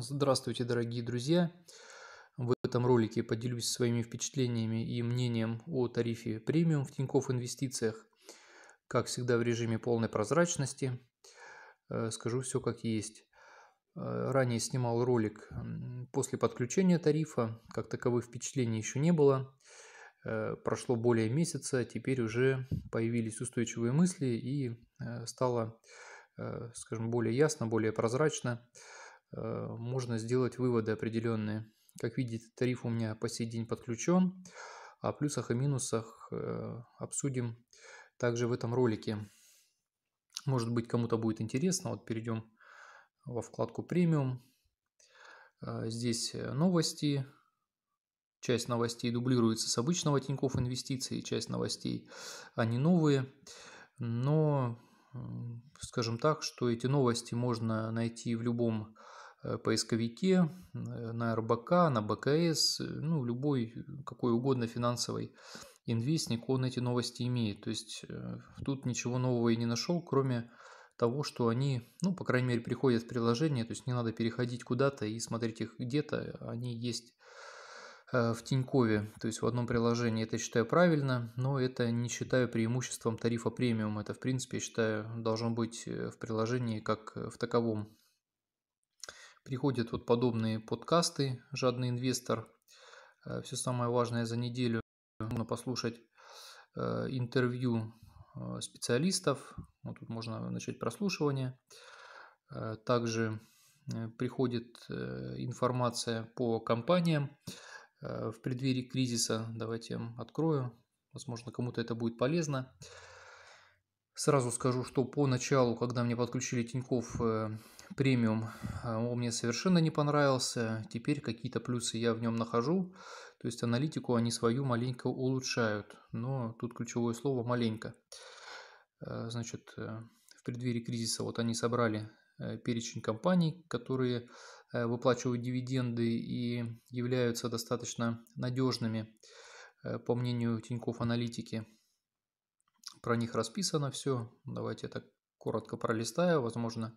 Здравствуйте, дорогие друзья! В этом ролике поделюсь своими впечатлениями и мнением о тарифе премиум в Тинькофф Инвестициях. Как всегда в режиме полной прозрачности. Э, скажу все как есть. Э, ранее снимал ролик после подключения тарифа, как таковых впечатлений еще не было. Э, прошло более месяца, а теперь уже появились устойчивые мысли и стало, скажем, более ясно, более прозрачно, Э, можно сделать выводы определенные. Как видите, тариф у меня по сей день подключен. О плюсах и минусах э, обсудим также в этом ролике. Может быть, кому-то будет интересно. Вот перейдем во вкладку «Премиум». Э, здесь новости. Часть новостей дублируется с обычного Тинькофф Инвестиций, часть новостей, они новые. Но скажем так, что эти новости можно найти в любом Э, поисковике, э, на РБК, на БКС, э, ну, любой какой угодно финансовый инвестник, он эти новости имеет. То есть тут ничего нового и не нашел, кроме того, что они, ну, по крайней мере, приходят в приложение, то есть не надо переходить куда-то и смотреть их где-то, они есть в Тинькове, то есть в одном приложении это считаю правильно, но это не считаю преимуществом тарифа премиум. Это, в принципе, я считаю, должно быть в приложении как в таковом. Приходят вот подобные подкасты «Жадный инвестор». Э, Все самое важное за неделю можно послушать э, интервью э, специалистов. Вот ну, тут можно начать прослушивание. Также приходит информация по компаниям в преддверии кризиса. Давайте я открою. Возможно, кому-то это будет полезно. Сразу скажу, что поначалу, когда мне подключили Тиньков премиум а, он мне совершенно не понравился. Теперь какие-то плюсы я в нем нахожу. То есть аналитику они свою маленько улучшают. Но тут ключевое слово «маленько». А, значит, э, в преддверии кризиса вот они собрали э, перечень компаний, которые э, выплачивают дивиденды и являются достаточно надежными, по мнению Тиньков аналитики. Про них расписано все. Давайте я так коротко пролистаю, возможно,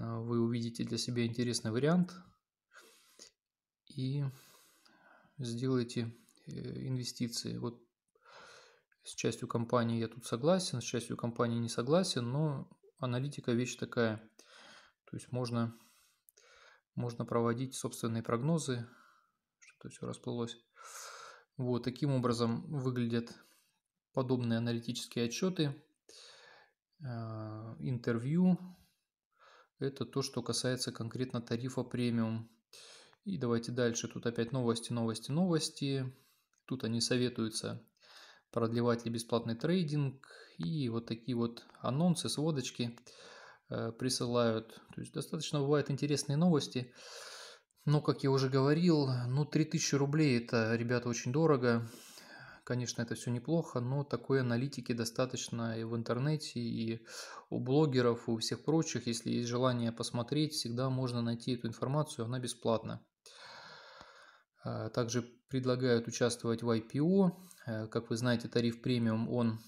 а, вы увидите для себя интересный вариант и сделаете э, инвестиции. Вот с частью компании я тут согласен, с частью компании не согласен, но аналитика вещь такая. То есть можно, можно проводить собственные прогнозы, что-то все расплылось. Вот таким образом выглядят подобные аналитические отчеты, а, интервью, это то, что касается конкретно тарифа премиум. И давайте дальше. Тут опять новости, новости, новости. Тут они советуются продлевать ли бесплатный трейдинг. И вот такие вот анонсы, сводочки э, присылают. То есть достаточно бывают интересные новости. Но, как я уже говорил, ну 3000 рублей это, ребята, очень дорого. Конечно, это все неплохо, но такой аналитики достаточно и в интернете, и у блогеров, и у всех прочих. Если есть желание посмотреть, всегда можно найти эту информацию, она бесплатна. А, также предлагают участвовать в IPO. Э, как вы знаете, тариф премиум, он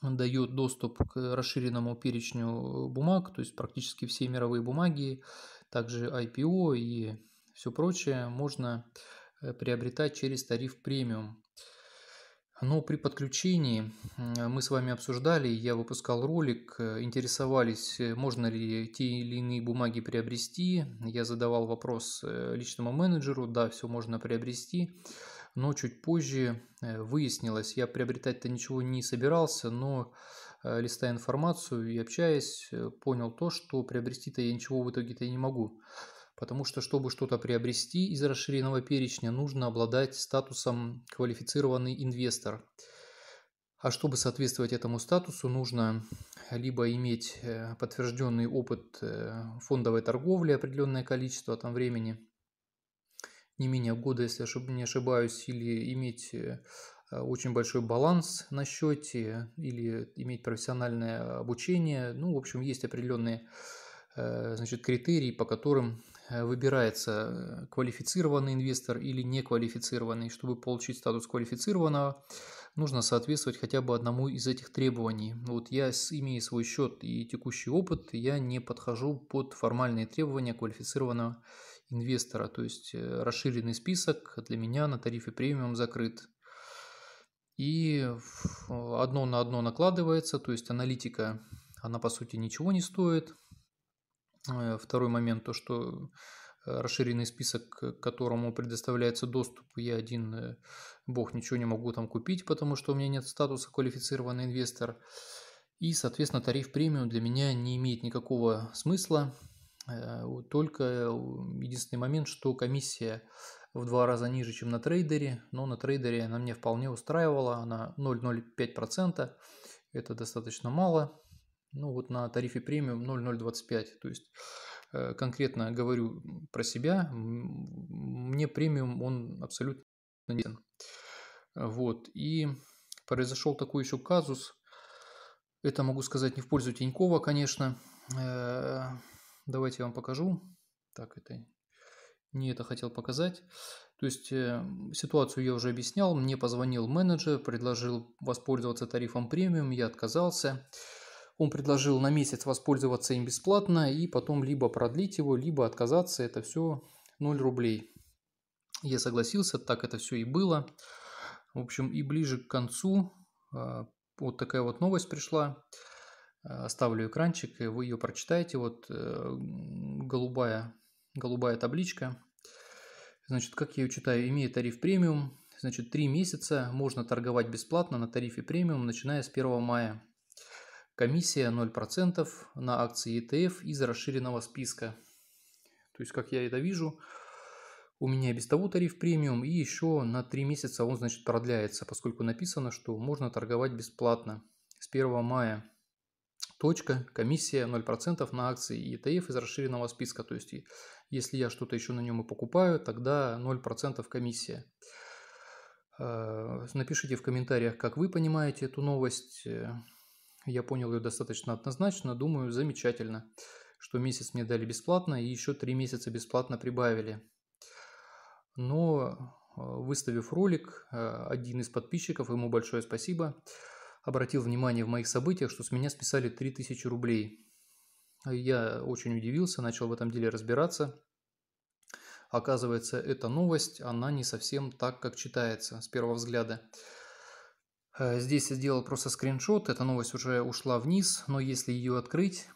дает доступ к расширенному перечню бумаг, то есть практически все мировые бумаги, также IPO и все прочее можно э, приобретать через тариф премиум. Но при подключении мы с вами обсуждали, я выпускал ролик, э, интересовались, э, можно ли те или иные бумаги приобрести. Я задавал вопрос э, личному менеджеру, да, все можно приобрести. Но чуть позже выяснилось, я приобретать-то ничего не собирался, но листая информацию и общаясь, понял то, что приобрести-то я ничего в итоге-то и не могу потому что, чтобы что-то приобрести из расширенного перечня, нужно обладать статусом «квалифицированный инвестор». А чтобы соответствовать этому статусу, нужно либо иметь э, подтвержденный опыт э, фондовой торговли определенное количество там времени, не менее года, если не ошибаюсь, или иметь э, очень большой баланс на счете, или иметь профессиональное обучение. Ну, в общем, есть определенные значит, критерии, по которым Э, выбирается э, квалифицированный инвестор или неквалифицированный. Чтобы получить статус квалифицированного, нужно соответствовать хотя бы одному из этих требований. Вот я, имея свой счет и текущий опыт, я не подхожу под формальные требования квалифицированного инвестора. То есть э, расширенный список для меня на тарифе премиум закрыт. И одно на одно накладывается, то есть аналитика, она по сути ничего не стоит – Э, второй момент, то что э, расширенный список, к которому предоставляется доступ, я один, э, бог, ничего не могу там купить, потому что у меня нет статуса квалифицированный инвестор. И, соответственно, тариф премиум для меня не имеет никакого смысла. Только единственный момент, что комиссия в два раза ниже, чем на трейдере, но на трейдере она мне вполне устраивала, она 0,05%, это достаточно мало, ну вот на тарифе премиум 0,025. То есть э, конкретно говорю про себя, мне премиум он абсолютно не Вот. И произошел такой еще казус. Это могу сказать не в пользу Тинькова, конечно. Э, давайте я вам покажу. Так, это не это хотел показать. То есть э, ситуацию я уже объяснял. Мне позвонил менеджер, предложил воспользоваться тарифом премиум, я отказался. Он предложил на месяц воспользоваться им бесплатно и потом либо продлить его, либо отказаться. Это все 0 рублей. Я согласился, так это все и было. В общем, и ближе к концу а, вот такая вот новость пришла. А, оставлю экранчик, и вы ее прочитаете. Вот э, голубая, голубая табличка. Значит, как я ее читаю, имея тариф премиум, значит, три месяца можно торговать бесплатно на тарифе премиум, начиная с 1 мая. Комиссия 0% на акции ETF из расширенного списка. То есть, как я это вижу, у меня без того тариф премиум, и еще на 3 месяца он, значит, продляется, поскольку написано, что можно торговать бесплатно с 1 мая. Точка, комиссия 0% на акции ETF из расширенного списка. То есть, если я что-то еще на нем и покупаю, тогда 0% комиссия. Э, напишите в комментариях, как вы понимаете эту новость. Я понял ее достаточно однозначно, думаю, замечательно, что месяц мне дали бесплатно и еще три месяца бесплатно прибавили. Но э, выставив ролик, э, один из подписчиков, ему большое спасибо, обратил внимание в моих событиях, что с меня списали 3000 рублей. Я очень удивился, начал в этом деле разбираться. Оказывается, эта новость, она не совсем так, как читается с первого взгляда. Э, здесь я сделал просто скриншот, эта новость уже ушла вниз, но если ее открыть,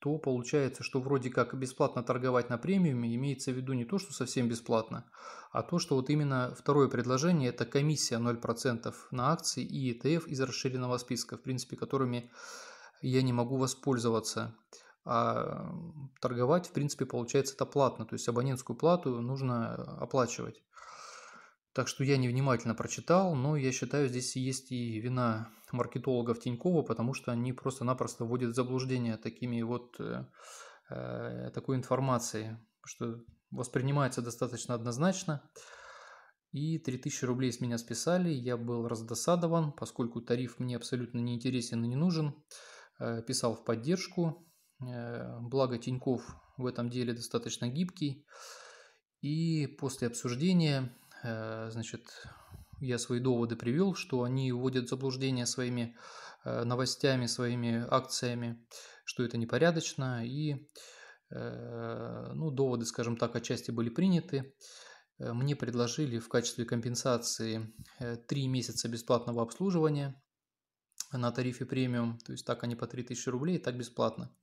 то получается, что вроде как бесплатно торговать на премиуме имеется в виду не то, что совсем бесплатно, а то, что вот именно второе предложение – это комиссия 0% на акции и ETF из расширенного списка, в принципе, которыми я не могу воспользоваться. А торговать, в принципе, получается это платно, то есть абонентскую плату нужно оплачивать. Так что я невнимательно прочитал, но я считаю, здесь есть и вина маркетологов Тинькова, потому что они просто-напросто вводят в заблуждение такими вот э, э такой информацией, что воспринимается достаточно однозначно. И 3000 рублей с меня списали, я был раздосадован, поскольку тариф мне абсолютно не интересен и не нужен. Э, писал в поддержку, э, благо Тиньков в этом деле достаточно гибкий. И после обсуждения Э, значит, я свои доводы привел, что они вводят в заблуждение своими э, новостями, своими акциями, что это непорядочно, и э, ну, доводы, скажем так, отчасти были приняты. Мне предложили в качестве компенсации 3 месяца бесплатного обслуживания на тарифе премиум, то есть так они по 3000 рублей, так бесплатно.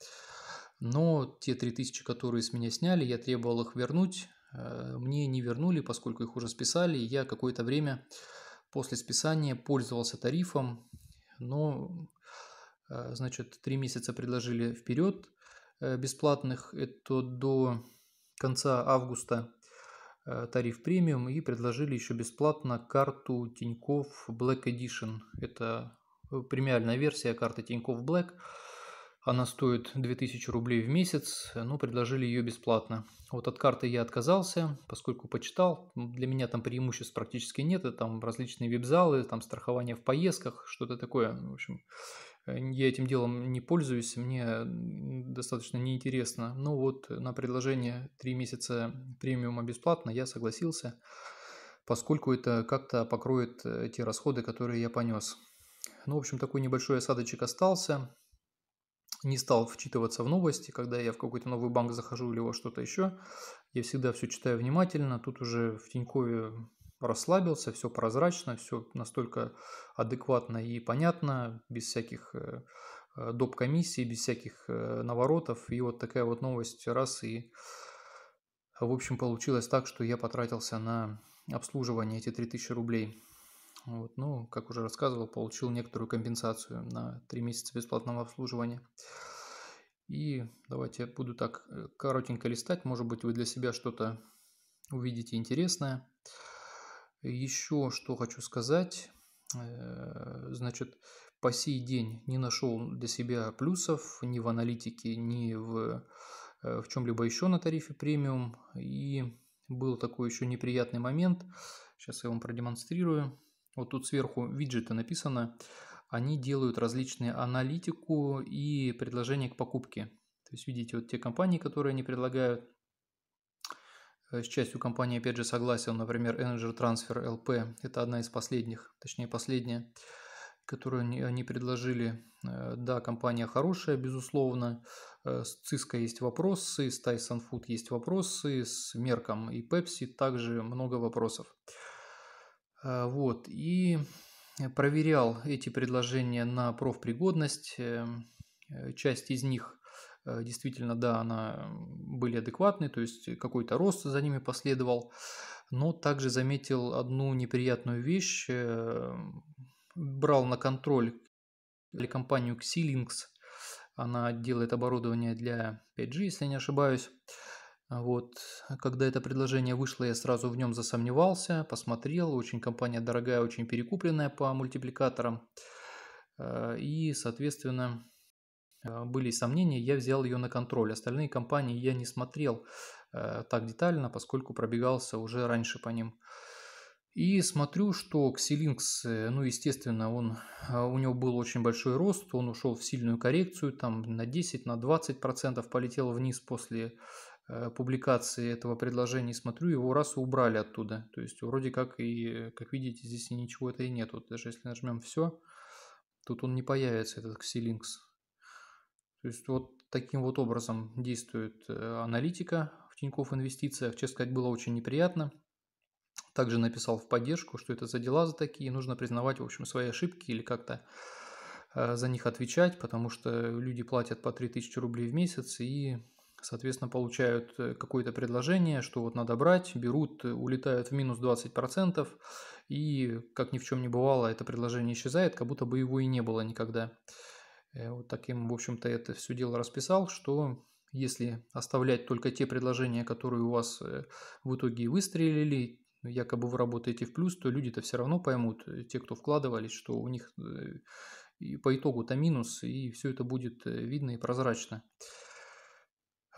Но те 3000, которые с меня сняли, я требовал их вернуть, Э, мне не вернули, поскольку их уже списали. Я какое-то время после списания пользовался тарифом, но, э, значит, три месяца предложили вперед э, бесплатных. Это до конца августа тариф премиум и предложили еще бесплатно карту Тиньков Black Edition. Это премиальная версия карты Тиньков Black – она стоит 2000 рублей в месяц, но ну, предложили ее бесплатно. Вот от карты я отказался, поскольку почитал. Для меня там преимуществ практически нет. Это там различные веб-залы, там страхование в поездках, что-то такое. Ну, в общем, э, я этим делом не пользуюсь, мне достаточно неинтересно. Но ну, вот на предложение 3 месяца премиума бесплатно я согласился, поскольку это как-то покроет э, те расходы, которые я понес. Ну, в общем, такой небольшой осадочек остался не стал вчитываться в новости, когда я в какой-то новый банк захожу или во что-то еще. Я всегда все читаю внимательно. Тут уже в Тинькове расслабился, все прозрачно, все настолько адекватно и понятно, без всяких э, э, доп. комиссий, без всяких э, наворотов. И вот такая вот новость раз и в общем получилось так, что я потратился на обслуживание эти 3000 рублей вот, ну, как уже рассказывал, получил некоторую компенсацию на 3 месяца бесплатного обслуживания. И давайте я буду так э, коротенько листать, может быть, вы для себя что-то увидите интересное. Еще что хочу сказать, э, значит, по сей день не нашел для себя плюсов ни в аналитике, ни в, э, в чем-либо еще на тарифе премиум. И был такой еще неприятный момент, сейчас я вам продемонстрирую вот тут сверху виджеты написано, они делают различные аналитику и предложения к покупке. То есть видите, вот те компании, которые они предлагают, э, с частью компании опять же согласен, например, Energy Transfer LP, это одна из последних, точнее последняя, которую они предложили. Э, да, компания хорошая, безусловно. Э, с Cisco есть вопросы, с Tyson Food есть вопросы, с Мерком и Pepsi также много вопросов. А, вот, и э, проверял эти предложения на профпригодность. Э, э, часть из них действительно, да, она были адекватны, то есть какой-то рост за ними последовал. Но также заметил одну неприятную вещь. Брал на контроль компанию Xilinx. Она делает оборудование для 5G, если не ошибаюсь. А вот, а когда это предложение вышло, я сразу в нем засомневался, посмотрел, очень компания дорогая, очень перекупленная по мультипликаторам. Э, и, соответственно, э, были сомнения, я взял ее на контроль. Остальные компании я не смотрел э, так детально, поскольку пробегался уже раньше по ним. И смотрю, что Xilinx, ну, естественно, он, а, у него был очень большой рост, он ушел в сильную коррекцию, там на 10, на 20 процентов полетел вниз после Э, публикации этого предложения смотрю, его раз убрали оттуда. То есть вроде как и, э, как видите, здесь ничего это и нет. Вот даже если нажмем «Все», тут он не появится, этот Xilinx. То есть вот таким вот образом действует э, аналитика в Тинькофф Инвестициях. Честно сказать, было очень неприятно. Также написал в поддержку, что это за дела за такие, нужно признавать, в общем, свои ошибки или как-то за них отвечать, потому что люди платят по 3000 рублей в месяц и соответственно, получают э, какое-то предложение, что вот надо брать, берут, э, улетают в минус 20%, и, как ни в чем не бывало, это предложение исчезает, как будто бы его и не было никогда. Э, вот таким, в общем-то, это все дело расписал, что если оставлять только те предложения, которые у вас в итоге выстрелили, якобы вы работаете в плюс, то люди-то все равно поймут, те, кто вкладывались, что у них и по итогу-то минус, и все это будет видно и прозрачно.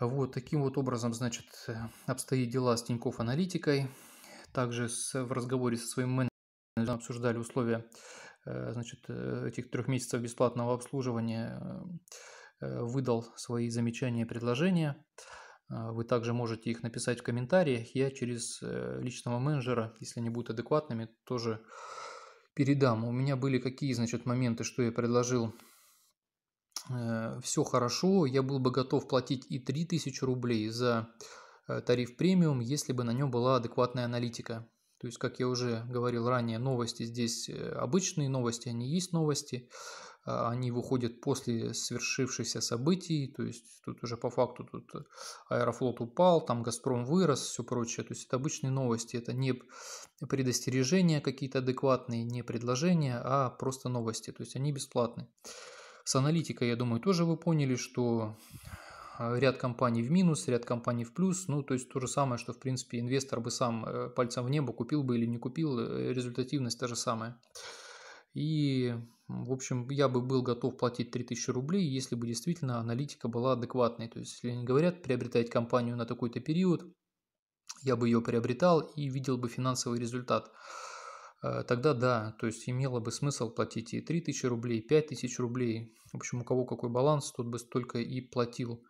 Вот таким вот образом, значит, э, обстоит дела с Тинькофф Аналитикой. Также с, в разговоре со своим менеджером обсуждали условия э, значит, э, этих трех месяцев бесплатного обслуживания. Выдал свои замечания и предложения. Вы также можете их написать в комментариях. Я через личного менеджера, если они будут адекватными, тоже передам. У меня были какие, значит, моменты, что я предложил Э, все хорошо, я был бы готов платить и 3000 рублей за э, тариф премиум, если бы на нем была адекватная аналитика. То есть, как я уже говорил ранее, новости здесь э, обычные новости, они есть новости, а, они выходят после свершившихся событий, то есть тут уже по факту тут Аэрофлот упал, там Газпром вырос, все прочее. То есть это обычные новости, это не предостережения какие-то адекватные, не предложения, а просто новости, то есть они бесплатны. С аналитикой, я думаю, тоже вы поняли, что э, ряд компаний в минус, ряд компаний в плюс. Ну, то есть то же самое, что, в принципе, инвестор бы сам э, пальцем в небо купил бы или не купил, э, результативность та же самая. И, в общем, я бы был готов платить 3000 рублей, если бы действительно аналитика была адекватной. То есть, если они говорят, приобретать компанию на такой-то период, я бы ее приобретал и видел бы финансовый результат. Э, тогда да, то есть имело бы смысл платить и 3000 рублей, и 5000 рублей. В общем, у кого какой баланс, тот бы столько и платил.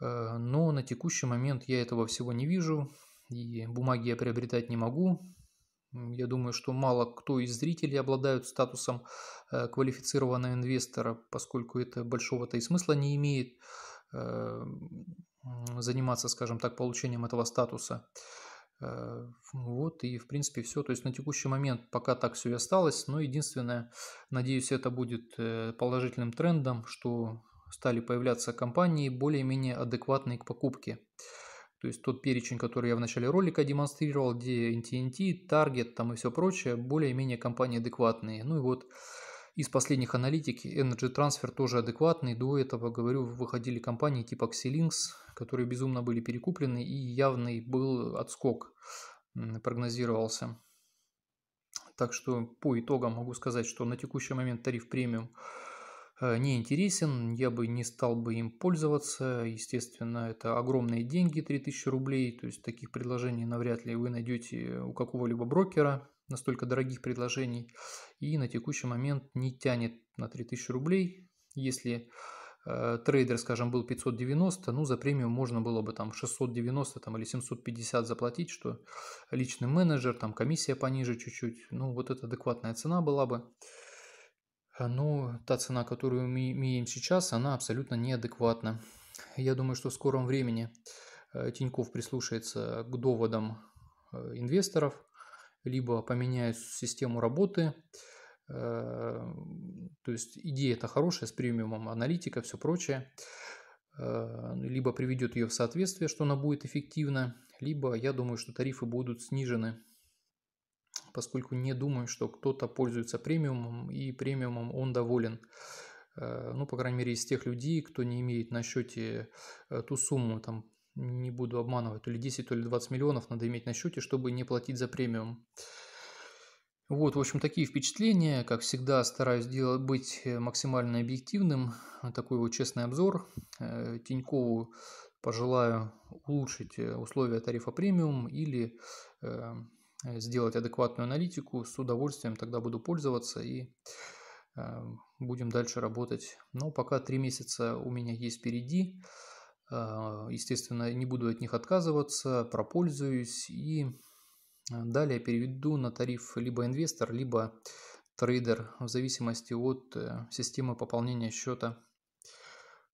Э, но на текущий момент я этого всего не вижу, и бумаги я приобретать не могу. Я думаю, что мало кто из зрителей обладает статусом э, квалифицированного инвестора, поскольку это большого-то и смысла не имеет заниматься, скажем так, получением этого статуса. Э, ну вот и, в принципе, все. То есть на текущий момент пока так все и осталось. Но единственное, надеюсь, это будет э, положительным трендом, что стали появляться компании более-менее адекватные к покупке. То есть тот перечень, который я в начале ролика демонстрировал, где NTNT, Target там и все прочее, более-менее компании адекватные. Ну и вот из последних аналитики Energy Transfer тоже адекватный. До этого, говорю, выходили компании типа Xilinx, которые безумно были перекуплены и явный был отскок прогнозировался. Так что по итогам могу сказать, что на текущий момент тариф премиум э, не интересен, я бы не стал бы им пользоваться. Естественно, это огромные деньги, 3000 рублей, то есть таких предложений навряд ли вы найдете у какого-либо брокера настолько дорогих предложений и на текущий момент не тянет на 3000 рублей. Если э, трейдер, скажем, был 590, ну за премию можно было бы там 690 там, или 750 заплатить, что личный менеджер, там комиссия пониже чуть-чуть, ну вот это адекватная цена была бы. Но та цена, которую мы имеем сейчас, она абсолютно неадекватна. Я думаю, что в скором времени э, Тиньков прислушается к доводам э, инвесторов – либо поменяют систему работы. Э, то есть идея это хорошая с премиумом, аналитика, все прочее. Э, либо приведет ее в соответствие, что она будет эффективна, либо я думаю, что тарифы будут снижены, поскольку не думаю, что кто-то пользуется премиумом, и премиумом он доволен э, ну, по крайней мере, из тех людей, кто не имеет на счете ту сумму, там, не буду обманывать, то ли 10, то ли 20 миллионов надо иметь на счете, чтобы не платить за премиум. Вот, в общем, такие впечатления. Как всегда, стараюсь делать, быть э, максимально объективным. Такой вот честный обзор. Э, Тинькову пожелаю улучшить э, условия тарифа премиум или сделать адекватную аналитику. С удовольствием тогда буду пользоваться и будем дальше работать. Но пока три месяца у меня есть впереди. Э, естественно, не буду от них отказываться, пропользуюсь и э, далее переведу на тариф либо инвестор, либо трейдер в зависимости от э, системы пополнения счета.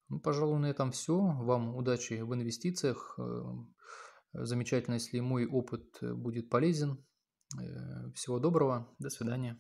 Ну, пожалуй, на этом все. Вам удачи в инвестициях. Замечательно, если мой опыт будет полезен. Всего доброго. До свидания.